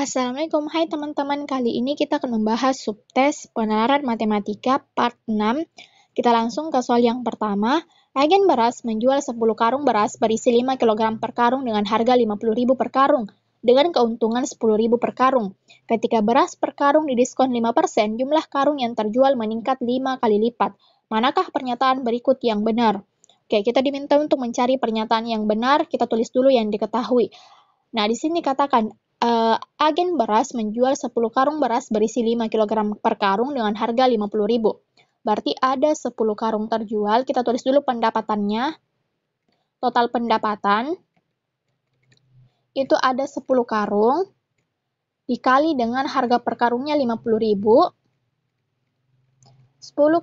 Assalamualaikum, hai teman-teman. Kali ini kita akan membahas subtes penalaran matematika part 6. Kita langsung ke soal yang pertama. Agen beras menjual 10 karung beras berisi 5 kg per karung dengan harga 50.000 per karung dengan keuntungan 10.000 per karung. Ketika beras per karung didiskon 5%, jumlah karung yang terjual meningkat 5 kali lipat. Manakah pernyataan berikut yang benar? Oke, kita diminta untuk mencari pernyataan yang benar, kita tulis dulu yang diketahui. Nah, di sini katakan uh, agen beras menjual 10 karung beras berisi 5 kg per karung dengan harga 50.000. Berarti ada 10 karung terjual, kita tulis dulu pendapatannya. Total pendapatan itu ada 10 karung dikali dengan harga per karungnya 50.000. 10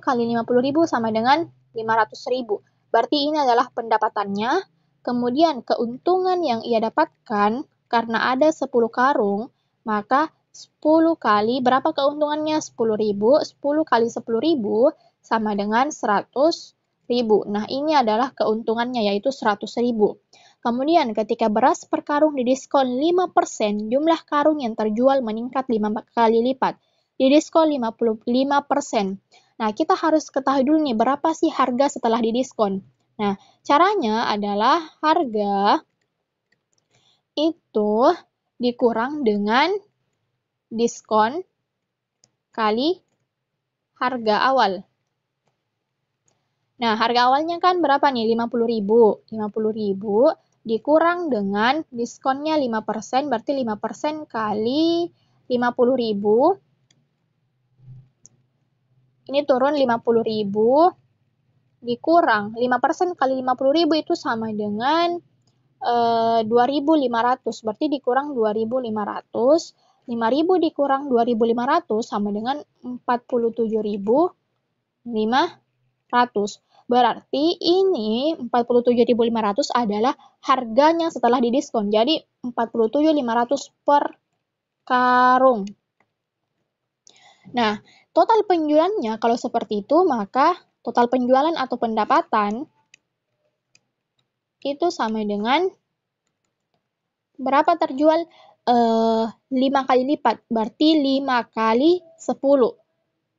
kali 50.000 sama dengan 500.000. Berarti ini adalah pendapatannya. Kemudian keuntungan yang ia dapatkan karena ada 10 karung, maka 10 kali berapa keuntungannya? 10.000, 10 kali 10.000 sama dengan 100.000. Nah, ini adalah keuntungannya yaitu 100.000. Kemudian ketika beras per karung didiskon 5%, jumlah karung yang terjual meningkat 5 kali lipat. Didiskon 55%. Nah, kita harus ketahui dulu nih berapa sih harga setelah didiskon. Nah, caranya adalah harga itu dikurang dengan diskon kali harga awal. Nah, harga awalnya kan berapa nih? 50.000. 50.000 dikurang dengan diskonnya 5%, berarti 5% kali 50.000 ini turun 50.000 dikurang 5% kali 50.000 itu sama dengan 2500 eh, berarti dikurang 2500 5000 dikurang 2500 sama dengan 47500 berarti ini 47500 adalah harganya setelah didiskon jadi 47500 per karung nah total penjualannya kalau seperti itu maka total penjualan atau pendapatan itu sama dengan berapa terjual? E, eh, 5 kali lipat, berarti 5 kali 10.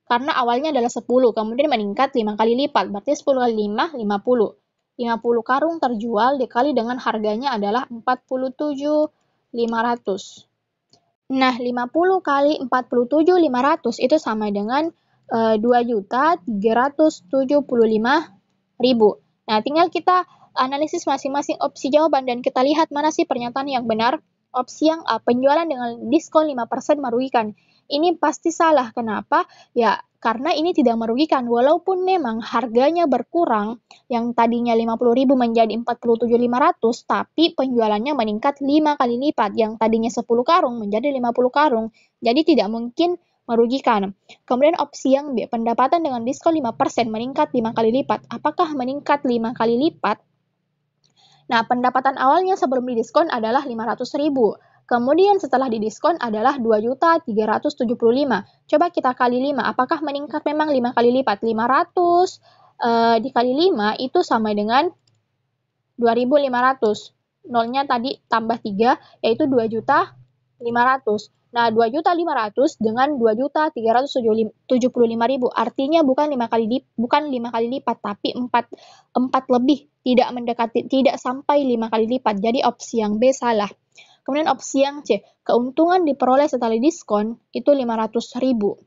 Karena awalnya adalah 10, kemudian meningkat 5 kali lipat, berarti 10 kali 5, 50. 50 karung terjual dikali dengan harganya adalah 47.500. Nah, 50 kali 47.500 itu sama dengan e, eh, 2.375.000. Nah, tinggal kita analisis masing-masing opsi jawaban dan kita lihat mana sih pernyataan yang benar. Opsi yang A, penjualan dengan diskon 5% merugikan. Ini pasti salah. Kenapa? Ya, karena ini tidak merugikan. Walaupun memang harganya berkurang, yang tadinya 50.000 menjadi 47.500, tapi penjualannya meningkat 5 kali lipat. Yang tadinya 10 karung menjadi 50 karung. Jadi tidak mungkin merugikan. Kemudian opsi yang B, pendapatan dengan diskon 5% meningkat 5 kali lipat. Apakah meningkat 5 kali lipat Nah, pendapatan awalnya sebelum didiskon adalah 500.000. Kemudian setelah didiskon adalah 2.375. Coba kita kali 5, apakah meningkat memang 5 kali lipat? 500 eh, dikali 5 itu sama dengan 2.500. Nolnya tadi tambah 3, yaitu 2 juta 500. Nah, 2.500 dengan 2.375.000. Artinya bukan 5 kali lip, bukan 5 kali lipat tapi 4 4 lebih, tidak mendekati tidak sampai 5 kali lipat. Jadi opsi yang B salah. Kemudian opsi yang C, keuntungan diperoleh setelah diskon itu 500.000.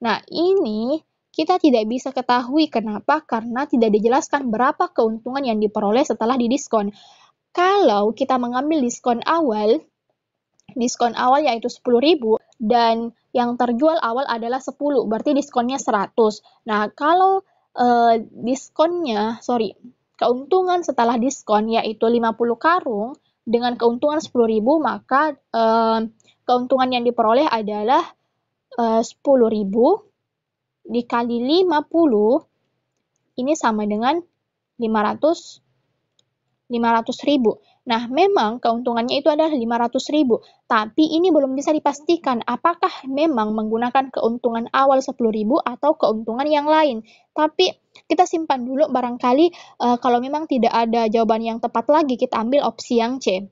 Nah, ini kita tidak bisa ketahui kenapa karena tidak dijelaskan berapa keuntungan yang diperoleh setelah didiskon. Kalau kita mengambil diskon awal, diskon awal yaitu 10.000 dan yang terjual awal adalah 10, berarti diskonnya 100. Nah, kalau eh, diskonnya, sorry, keuntungan setelah diskon yaitu 50 karung dengan keuntungan 10.000 maka eh, keuntungan yang diperoleh adalah eh, 10.000 dikali 50 ini sama dengan 500 500.000. Nah, memang keuntungannya itu adalah 500 ribu, tapi ini belum bisa dipastikan apakah memang menggunakan keuntungan awal 10 ribu atau keuntungan yang lain. Tapi kita simpan dulu barangkali uh, kalau memang tidak ada jawaban yang tepat lagi kita ambil opsi yang C.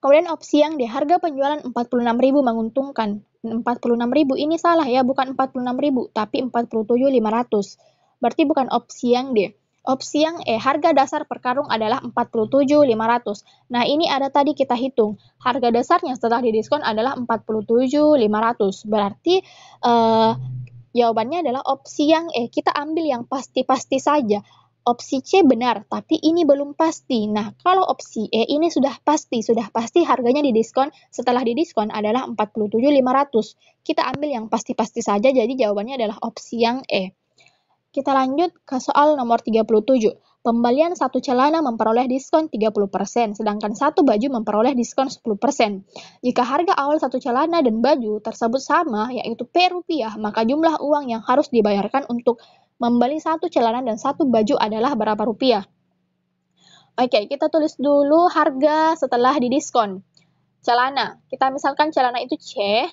Kemudian opsi yang D, harga penjualan 46.000 menguntungkan. 46.000 ini salah ya, bukan 46.000, tapi 47.500. Berarti bukan opsi yang D. Opsi yang E, harga dasar per karung adalah 47.500. Nah, ini ada tadi kita hitung. Harga dasarnya setelah didiskon adalah 47.500. Berarti eh, jawabannya adalah opsi yang E. Kita ambil yang pasti-pasti saja. Opsi C benar, tapi ini belum pasti. Nah, kalau opsi E ini sudah pasti, sudah pasti harganya didiskon. Setelah didiskon adalah 47.500. Kita ambil yang pasti-pasti saja, jadi jawabannya adalah opsi yang E. Kita lanjut ke soal nomor 37. Pembelian satu celana memperoleh diskon 30%, sedangkan satu baju memperoleh diskon 10%. Jika harga awal satu celana dan baju tersebut sama, yaitu P rupiah, maka jumlah uang yang harus dibayarkan untuk membeli satu celana dan satu baju adalah berapa rupiah? Oke, kita tulis dulu harga setelah didiskon. Celana, kita misalkan celana itu C,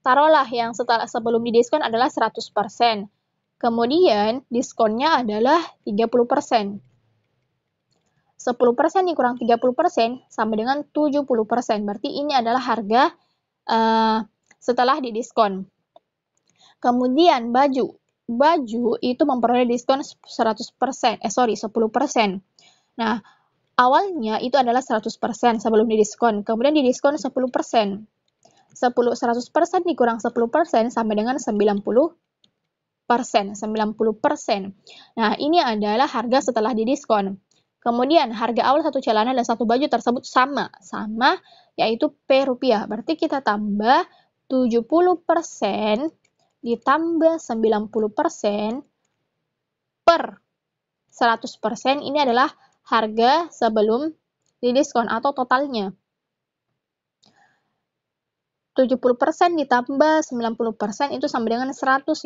taruhlah yang setelah sebelum didiskon adalah 100%. Kemudian, diskonnya adalah 30%. 10% dikurang 30% sama dengan 70%. Berarti ini adalah harga uh, setelah didiskon. Kemudian baju. Baju itu memperoleh diskon 100%, eh sorry 10%. Nah, awalnya itu adalah 100% sebelum didiskon, kemudian didiskon 10%. 10 100% dikurang 10% sama dengan 90%. 90%. Nah, ini adalah harga setelah didiskon. Kemudian harga awal satu celana dan satu baju tersebut sama, sama yaitu P rupiah. Berarti kita tambah 70% ditambah 90% per 100% ini adalah harga sebelum didiskon atau totalnya. 70% ditambah 90% itu sama dengan 160%.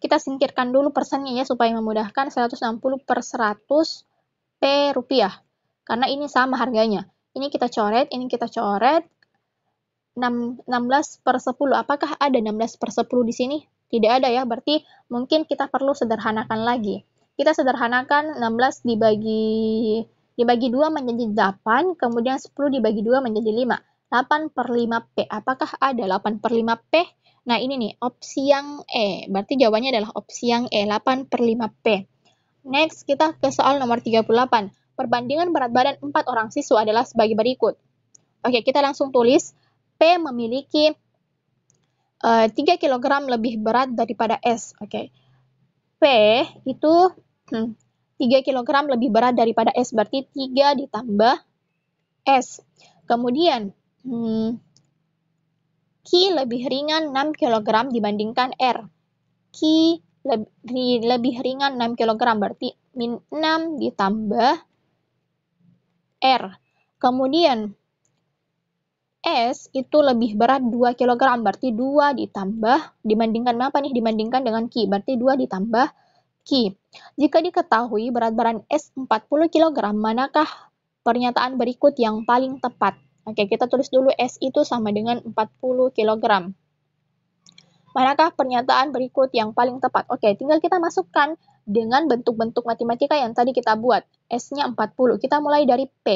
Kita singkirkan dulu persennya ya supaya memudahkan 160 per 100 P rupiah. Karena ini sama harganya. Ini kita coret, ini kita coret. 6, 16 per 10. Apakah ada 16 per 10 di sini? Tidak ada ya, berarti mungkin kita perlu sederhanakan lagi. Kita sederhanakan 16 dibagi dibagi 2 menjadi 8, kemudian 10 dibagi 2 menjadi 5 8 per 5P. Apakah ada 8 per 5P? Nah, ini nih, opsi yang E. Berarti jawabannya adalah opsi yang E, 8 per 5P. Next, kita ke soal nomor 38. Perbandingan berat badan 4 orang siswa adalah sebagai berikut. Oke, kita langsung tulis. P memiliki uh, 3 kg lebih berat daripada S. Oke. P itu hmm, 3 kg lebih berat daripada S, berarti 3 ditambah S. Kemudian, Hmm, Q lebih ringan 6 kg dibandingkan R. Q lebih, lebih ringan 6 kg berarti min 6 ditambah R. Kemudian S itu lebih berat 2 kg berarti 2 ditambah dibandingkan apa nih? Dibandingkan dengan Q berarti 2 ditambah Q. Jika diketahui berat badan S 40 kg, manakah pernyataan berikut yang paling tepat? Oke, kita tulis dulu S itu sama dengan 40 kg. Manakah pernyataan berikut yang paling tepat? Oke, tinggal kita masukkan dengan bentuk-bentuk matematika yang tadi kita buat. S-nya 40. Kita mulai dari P.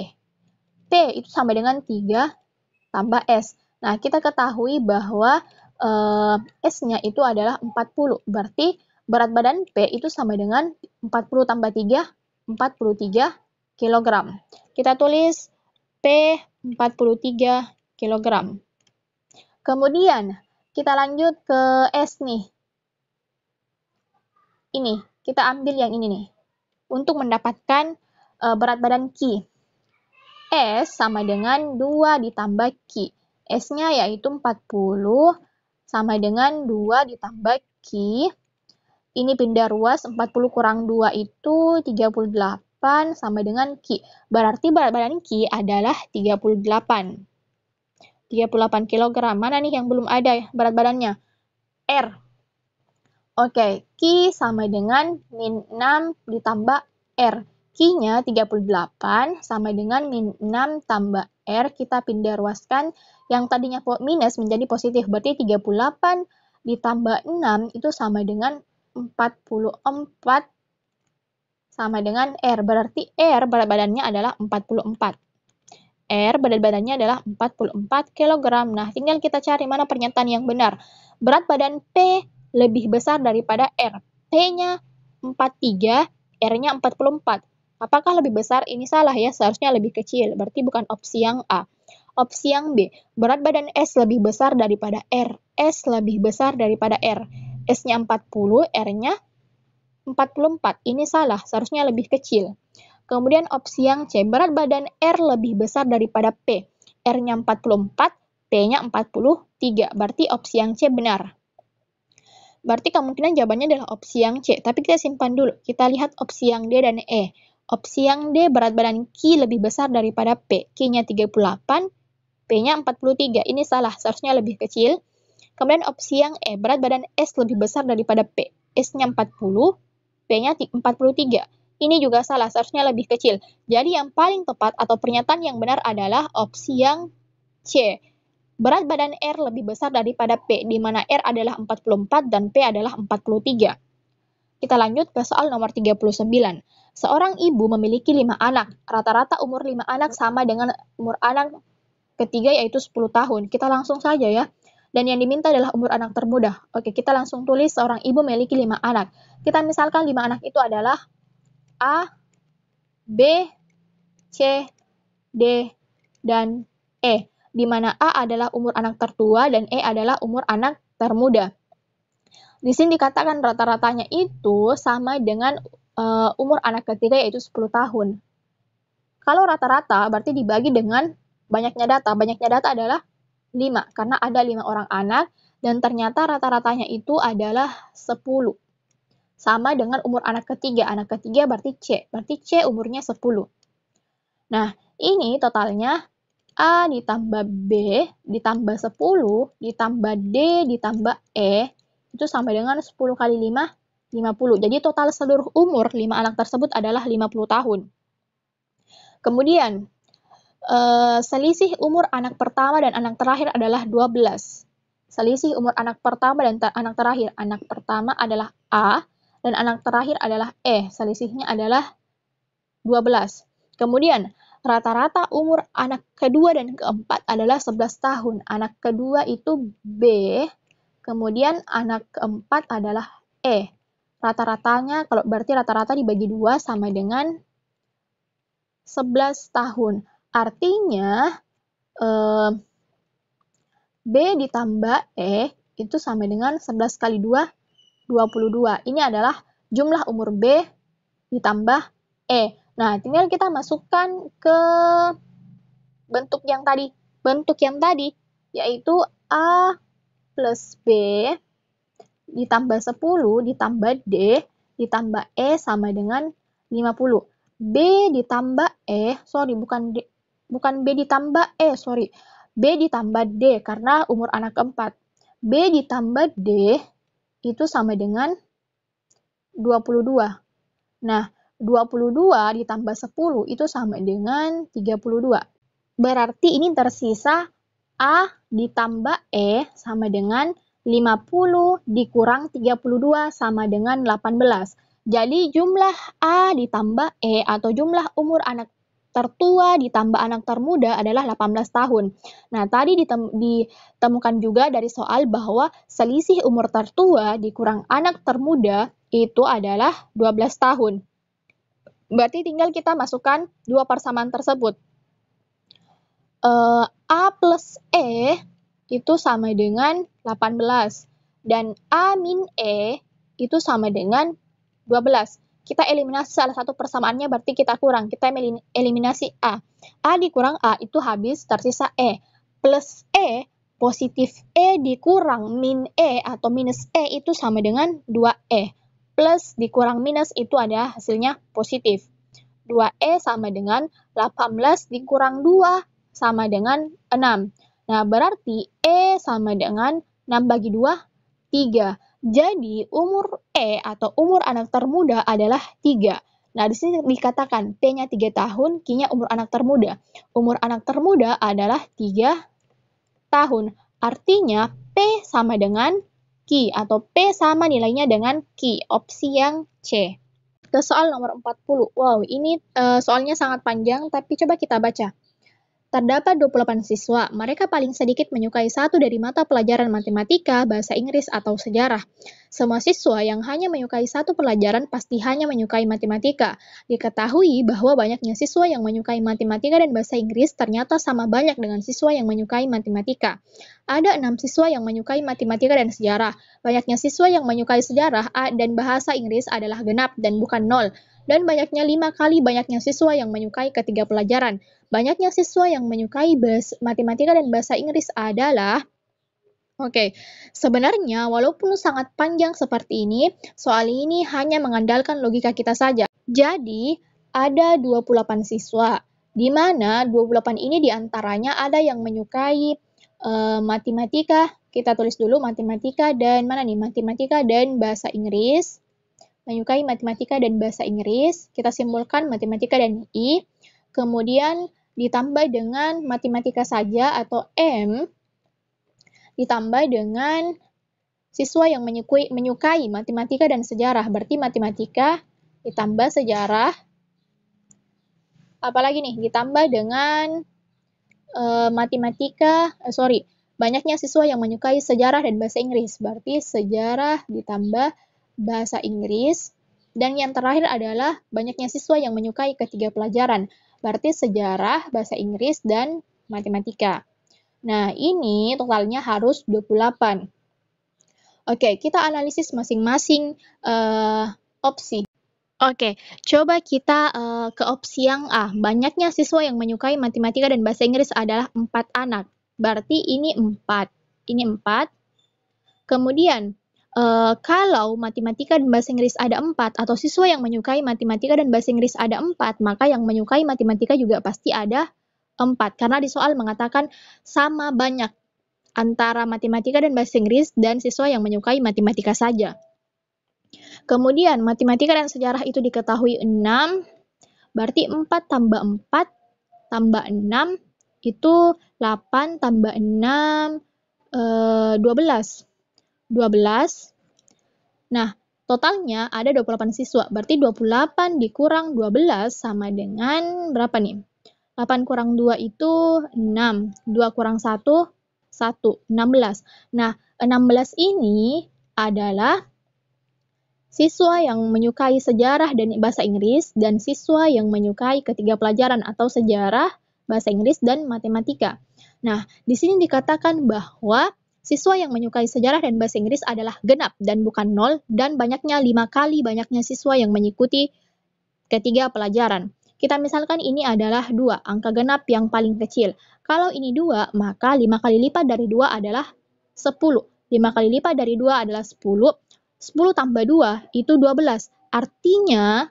P itu sama dengan 3 tambah S. Nah, kita ketahui bahwa eh, S-nya itu adalah 40. Berarti berat badan P itu sama dengan 40 tambah 3, 43 kg. Kita tulis 43 kg. Kemudian kita lanjut ke S nih. Ini, kita ambil yang ini nih. Untuk mendapatkan uh, berat badan Ki. S sama dengan 2 ditambah Ki. S-nya yaitu 40 sama dengan 2 ditambah Ki. Ini pindah ruas, 40 kurang 2 itu 38. 8 sama dengan Ki. Berarti berat badan Ki adalah 38. 38 kg. Mana nih yang belum ada berat badannya? R. Oke, Ki sama dengan min 6 ditambah R. Ki-nya 38 sama dengan min 6 tambah R. Kita pindah ruaskan yang tadinya minus menjadi positif. Berarti 38 ditambah 6 itu sama dengan 44 sama dengan R. Berarti R berat badannya adalah 44. R berat badannya adalah 44 kg. Nah, tinggal kita cari mana pernyataan yang benar. Berat badan P lebih besar daripada R. P-nya 43, R-nya 44. Apakah lebih besar? Ini salah ya, seharusnya lebih kecil. Berarti bukan opsi yang A. Opsi yang B, berat badan S lebih besar daripada R. S lebih besar daripada R. S-nya 40, R-nya 44. Ini salah, seharusnya lebih kecil. Kemudian opsi yang C, berat badan R lebih besar daripada P. R-nya 44, P-nya 43. Berarti opsi yang C benar. Berarti kemungkinan jawabannya adalah opsi yang C. Tapi kita simpan dulu. Kita lihat opsi yang D dan E. Opsi yang D, berat badan Q lebih besar daripada P. Q-nya 38, P-nya 43. Ini salah, seharusnya lebih kecil. Kemudian opsi yang E, berat badan S lebih besar daripada P. S-nya 40, P-nya 43. Ini juga salah, seharusnya lebih kecil. Jadi yang paling tepat atau pernyataan yang benar adalah opsi yang C. Berat badan R lebih besar daripada P, di mana R adalah 44 dan P adalah 43. Kita lanjut ke soal nomor 39. Seorang ibu memiliki 5 anak. Rata-rata umur 5 anak sama dengan umur anak ketiga yaitu 10 tahun. Kita langsung saja ya. Dan yang diminta adalah umur anak termuda. Oke, kita langsung tulis seorang ibu memiliki lima anak. Kita misalkan lima anak itu adalah A, B, C, D, dan E. Di mana A adalah umur anak tertua dan E adalah umur anak termuda. Di sini dikatakan rata-ratanya itu sama dengan uh, umur anak ketiga yaitu 10 tahun. Kalau rata-rata berarti dibagi dengan banyaknya data. Banyaknya data adalah 5 karena ada 5 orang anak dan ternyata rata-ratanya itu adalah 10. Sama dengan umur anak ketiga. Anak ketiga berarti C. Berarti C umurnya 10. Nah, ini totalnya A ditambah B ditambah 10 ditambah D ditambah E itu sama dengan 10 kali 5, 50. Jadi total seluruh umur 5 anak tersebut adalah 50 tahun. Kemudian, Eh, selisih umur anak pertama dan anak terakhir adalah 12. Selisih umur anak pertama dan ter anak terakhir. Anak pertama adalah A dan anak terakhir adalah E. Selisihnya adalah 12. Kemudian, rata-rata umur anak kedua dan keempat adalah 11 tahun. Anak kedua itu B, kemudian anak keempat adalah E. Rata-ratanya, kalau berarti rata-rata dibagi dua sama dengan 11 tahun. Artinya, eh, B ditambah E itu sama dengan 11 kali 2, 22. Ini adalah jumlah umur B ditambah E. Nah, tinggal kita masukkan ke bentuk yang tadi. Bentuk yang tadi, yaitu A plus B ditambah 10 ditambah D ditambah E sama dengan 50. B ditambah E, sorry bukan D, bukan B ditambah E, sorry. B ditambah D karena umur anak keempat. B ditambah D itu sama dengan 22. Nah, 22 ditambah 10 itu sama dengan 32. Berarti ini tersisa A ditambah E sama dengan 50 dikurang 32 sama dengan 18. Jadi jumlah A ditambah E atau jumlah umur anak tertua ditambah anak termuda adalah 18 tahun. Nah, tadi ditem ditemukan juga dari soal bahwa selisih umur tertua dikurang anak termuda itu adalah 12 tahun. Berarti tinggal kita masukkan dua persamaan tersebut. Uh, A plus E itu sama dengan 18 dan A min E itu sama dengan 12 kita eliminasi salah satu persamaannya berarti kita kurang. Kita eliminasi A. A dikurang A itu habis tersisa E. Plus E, positif E dikurang min E atau minus E itu sama dengan 2E. Plus dikurang minus itu ada hasilnya positif. 2E sama dengan 18 dikurang 2 sama dengan 6. Nah, berarti E sama dengan 6 bagi 2, 3. Jadi, umur E atau umur anak termuda adalah 3. Nah, di sini dikatakan p nya 3 tahun, Q-nya umur anak termuda. Umur anak termuda adalah 3 tahun. Artinya, P sama dengan Q atau P sama nilainya dengan Q, opsi yang C. Ke soal nomor 40. Wow, ini uh, soalnya sangat panjang, tapi coba kita baca. Terdapat 28 siswa, mereka paling sedikit menyukai satu dari mata pelajaran matematika, bahasa Inggris, atau sejarah. Semua siswa yang hanya menyukai satu pelajaran pasti hanya menyukai matematika. Diketahui bahwa banyaknya siswa yang menyukai matematika dan bahasa Inggris ternyata sama banyak dengan siswa yang menyukai matematika. Ada enam siswa yang menyukai matematika dan sejarah. Banyaknya siswa yang menyukai sejarah dan bahasa Inggris adalah genap dan bukan nol. Dan banyaknya lima kali banyaknya siswa yang menyukai ketiga pelajaran. Banyaknya siswa yang menyukai bahasa, matematika dan bahasa Inggris adalah Oke, okay. sebenarnya walaupun sangat panjang seperti ini, soal ini hanya mengandalkan logika kita saja. Jadi, ada 28 siswa, di mana 28 ini diantaranya ada yang menyukai uh, matematika, kita tulis dulu matematika dan mana nih, matematika dan bahasa Inggris, menyukai matematika dan bahasa Inggris, kita simpulkan matematika dan I, kemudian ditambah dengan matematika saja atau M ditambah dengan siswa yang menyukui, menyukai matematika dan sejarah. Berarti matematika ditambah sejarah. Apalagi nih, ditambah dengan e, matematika, eh, sorry, banyaknya siswa yang menyukai sejarah dan bahasa Inggris. Berarti sejarah ditambah bahasa Inggris. Dan yang terakhir adalah banyaknya siswa yang menyukai ketiga pelajaran berarti sejarah, bahasa Inggris, dan matematika. Nah, ini totalnya harus 28. Oke, kita analisis masing-masing uh, opsi. Oke, coba kita uh, ke opsi yang A. Banyaknya siswa yang menyukai matematika dan bahasa Inggris adalah 4 anak. Berarti ini 4. Ini 4. Kemudian, Uh, kalau matematika dan bahasa Inggris ada empat atau siswa yang menyukai matematika dan bahasa Inggris ada empat, maka yang menyukai matematika juga pasti ada empat karena di soal mengatakan sama banyak antara matematika dan bahasa Inggris dan siswa yang menyukai matematika saja. Kemudian matematika dan sejarah itu diketahui enam, berarti empat tambah empat tambah enam itu delapan tambah enam eh, dua belas. 12. Nah, totalnya ada 28 siswa. Berarti 28 dikurang 12 sama dengan berapa nih? 8 kurang 2 itu 6, 2 kurang 1, 1, 16. Nah, 16 ini adalah siswa yang menyukai sejarah dan bahasa Inggris dan siswa yang menyukai ketiga pelajaran atau sejarah, bahasa Inggris, dan matematika. Nah, di sini dikatakan bahwa Siswa yang menyukai sejarah dan bahasa Inggris adalah genap dan bukan nol dan banyaknya lima kali banyaknya siswa yang mengikuti ketiga pelajaran. Kita misalkan ini adalah dua angka genap yang paling kecil. Kalau ini dua maka lima kali lipat dari dua adalah 10. Lima kali lipat dari dua adalah 10. 10 tambah 2 itu 12. Artinya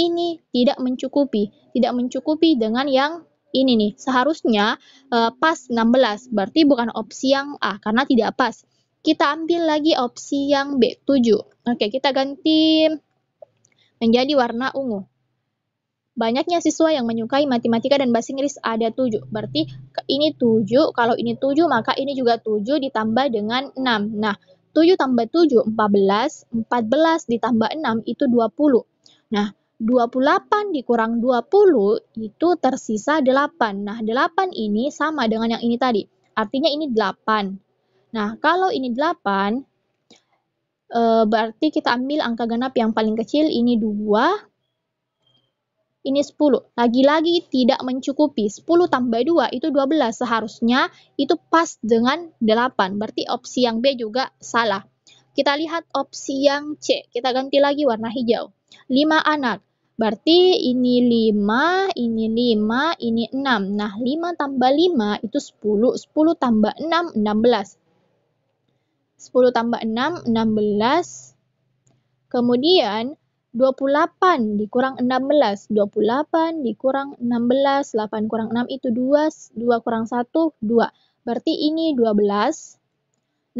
ini tidak mencukupi, tidak mencukupi dengan yang ini nih seharusnya uh, pas 16 berarti bukan opsi yang A karena tidak pas kita ambil lagi opsi yang B7 oke kita ganti menjadi warna ungu banyaknya siswa yang menyukai matematika dan bahasa Inggris ada 7 berarti ini 7 kalau ini 7 maka ini juga 7 ditambah dengan 6 nah 7 tambah 7 14 14 ditambah 6 itu 20 nah 28 dikurang 20 itu tersisa 8. Nah, 8 ini sama dengan yang ini tadi. Artinya ini 8. Nah, kalau ini 8, e, eh, berarti kita ambil angka genap yang paling kecil, ini 2, ini 10. Lagi-lagi tidak mencukupi. 10 tambah 2 itu 12. Seharusnya itu pas dengan 8. Berarti opsi yang B juga salah. Kita lihat opsi yang C. Kita ganti lagi warna hijau. 5 anak. Berarti ini 5, ini 5, ini 6. Nah, 5 tambah 5 itu 10. 10 tambah 6, 16. 10 tambah 6, 16. Kemudian, 28 dikurang 16. 28 dikurang 16. 8 kurang 6 itu 2. 2 kurang 1, 2. Berarti ini 12.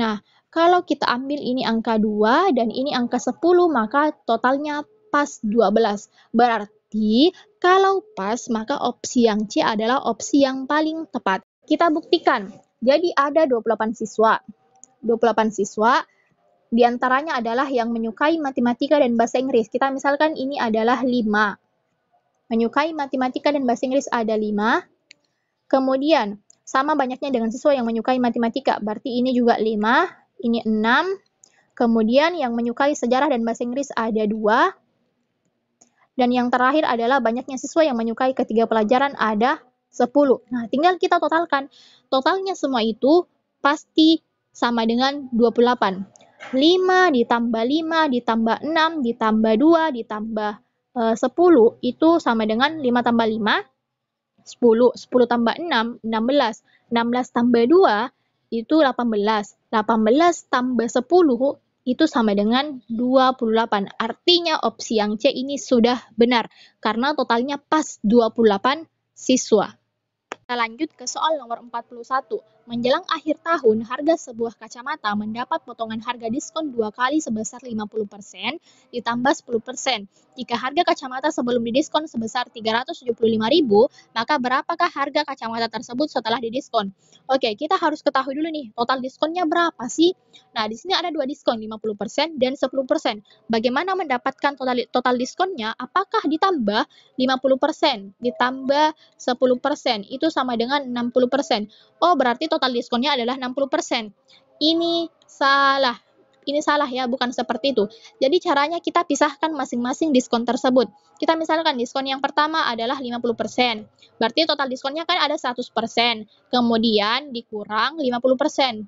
Nah, kalau kita ambil ini angka 2 dan ini angka 10, maka totalnya pas 12. Berarti kalau pas maka opsi yang C adalah opsi yang paling tepat. Kita buktikan. Jadi ada 28 siswa. 28 siswa di antaranya adalah yang menyukai matematika dan bahasa Inggris. Kita misalkan ini adalah 5. Menyukai matematika dan bahasa Inggris ada 5. Kemudian sama banyaknya dengan siswa yang menyukai matematika. Berarti ini juga 5, ini 6. Kemudian yang menyukai sejarah dan bahasa Inggris ada 2. Dan yang terakhir adalah banyaknya siswa yang menyukai ketiga pelajaran ada 10. Nah, tinggal kita totalkan. Totalnya semua itu pasti sama dengan 28. 5 ditambah 5 ditambah 6 ditambah 2 ditambah e, eh, 10 itu sama dengan 5 tambah 5 10, 10 tambah 6, 16, 16 tambah 2 itu 18, 18 tambah 10 itu sama dengan 28. Artinya opsi yang C ini sudah benar karena totalnya pas 28 siswa. Kita lanjut ke soal nomor 41. Menjelang akhir tahun, harga sebuah kacamata mendapat potongan harga diskon dua kali sebesar 50% ditambah 10%. Jika harga kacamata sebelum didiskon sebesar 375.000, maka berapakah harga kacamata tersebut setelah didiskon? Oke, kita harus ketahui dulu nih, total diskonnya berapa sih? Nah, di sini ada dua diskon, 50% dan 10%. Bagaimana mendapatkan total total diskonnya? Apakah ditambah 50% ditambah 10% itu sama dengan 60%? Oh, berarti total diskonnya adalah 60%. Ini salah. Ini salah ya, bukan seperti itu. Jadi caranya kita pisahkan masing-masing diskon tersebut. Kita misalkan diskon yang pertama adalah 50%. Berarti total diskonnya kan ada 100%. Kemudian dikurang 50%.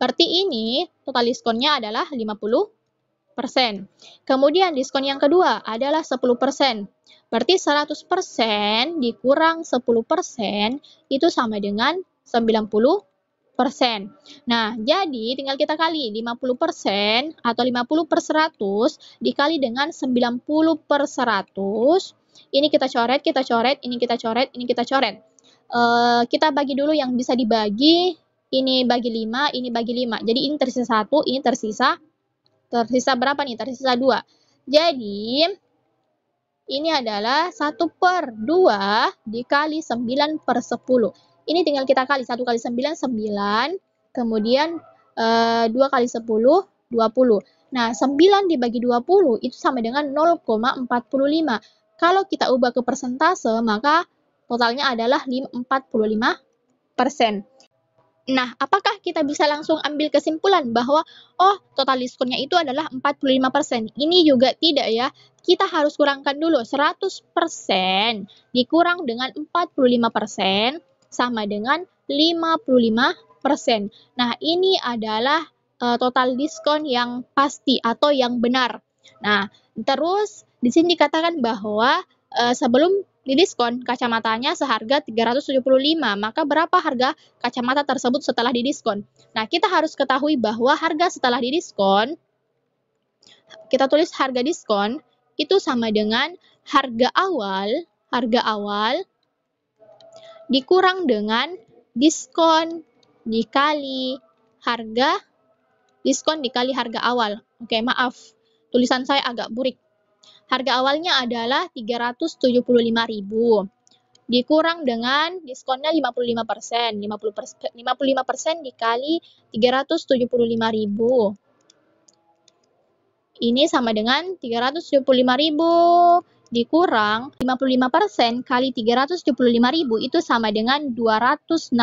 Berarti ini total diskonnya adalah 50%. Kemudian diskon yang kedua adalah 10%. Berarti 100% dikurang 10% itu sama dengan persen. Nah, jadi tinggal kita kali 50 persen atau 50 per 100 dikali dengan 90 per 100. Ini kita coret, kita coret, ini kita coret, ini kita coret. E, kita bagi dulu yang bisa dibagi. Ini bagi 5, ini bagi 5. Jadi ini tersisa 1, ini tersisa. Tersisa berapa nih? Tersisa 2. Jadi, ini adalah 1 per 2 dikali 9 per 10. Ini tinggal kita kali satu kali sembilan sembilan kemudian eh, dua kali sepuluh dua puluh. Nah, sembilan dibagi dua puluh itu sama dengan nol empat puluh lima. Kalau kita ubah ke persentase, maka totalnya adalah empat puluh lima persen. Nah, apakah kita bisa langsung ambil kesimpulan bahwa oh total diskonnya itu adalah 45%? Ini juga tidak ya. Kita harus kurangkan dulu 100% dikurang dengan 45% sama dengan 55%. Nah, ini adalah uh, total diskon yang pasti atau yang benar. Nah, terus di sini dikatakan bahwa uh, sebelum didiskon kacamatanya seharga 375, maka berapa harga kacamata tersebut setelah didiskon? Nah, kita harus ketahui bahwa harga setelah didiskon kita tulis harga diskon itu sama dengan harga awal, harga awal dikurang dengan diskon dikali harga diskon dikali harga awal. Oke, maaf. Tulisan saya agak burik. Harga awalnya adalah 375.000 dikurang dengan diskonnya 55%, persen, 50%, 55% dikali 375.000. Ini sama dengan 375.000 dikurang 55% kali 375.000 itu sama dengan 206.000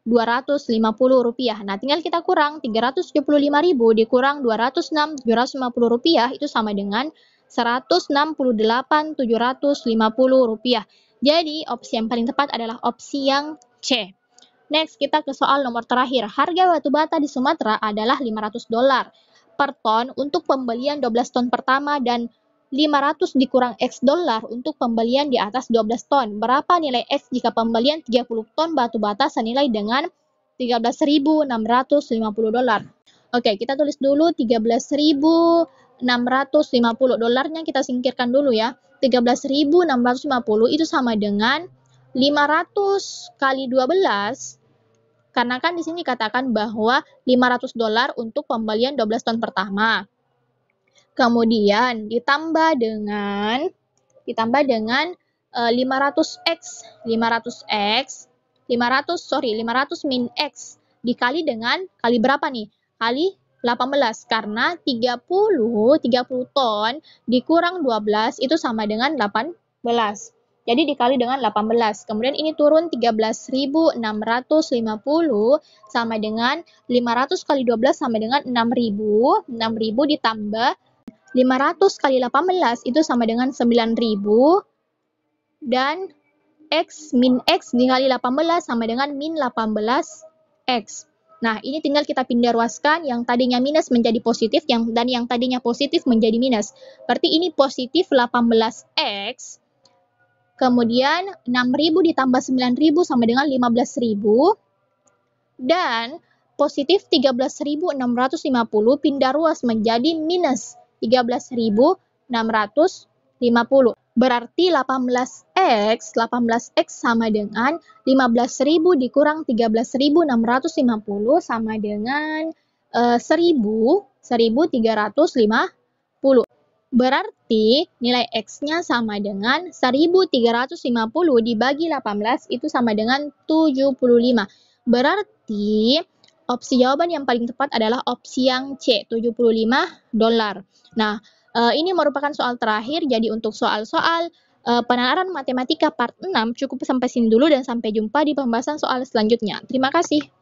250 rupiah. Nah, tinggal kita kurang 375.000 dikurang 206 rupiah itu sama dengan 168.750 rupiah. Jadi, opsi yang paling tepat adalah opsi yang C. Next, kita ke soal nomor terakhir. Harga batu bata di Sumatera adalah 500 dolar per ton untuk pembelian 12 ton pertama dan 500 dikurang X dolar untuk pembelian di atas 12 ton. Berapa nilai X jika pembelian 30 ton batu bata senilai dengan 13.650 dolar? Oke, kita tulis dulu 13.650 dolarnya kita singkirkan dulu ya. 13.650 itu sama dengan 500 kali 12 karena kan di sini katakan bahwa 500 dolar untuk pembelian 12 ton pertama. Kemudian ditambah dengan ditambah dengan e, 500x, 500x, 500 sorry 500 min x dikali dengan kali berapa nih? Kali 18 karena 30 30 ton dikurang 12 itu sama dengan 18. Jadi dikali dengan 18. Kemudian ini turun 13.650 sama dengan 500 kali 12 sama dengan 6.000. 6.000 ditambah 500 kali 18 itu sama dengan 9000 dan X min X dikali 18 sama dengan min 18X. Nah, ini tinggal kita pindah ruaskan yang tadinya minus menjadi positif yang dan yang tadinya positif menjadi minus. Berarti ini positif 18X. Kemudian 6.000 ditambah 9.000 sama dengan 15.000. Dan positif 13.650 pindah ruas menjadi minus 13.650. Berarti 18X, 18X sama dengan 15.000 dikurang 13.650 sama dengan uh, 1.000, 1.350. Berarti nilai X-nya sama dengan 1350 dibagi 18 itu sama dengan 75. Berarti opsi jawaban yang paling tepat adalah opsi yang C, 75 dolar. Nah, eh, ini merupakan soal terakhir, jadi untuk soal-soal uh, penalaran matematika part 6 cukup sampai sini dulu dan sampai jumpa di pembahasan soal selanjutnya. Terima kasih.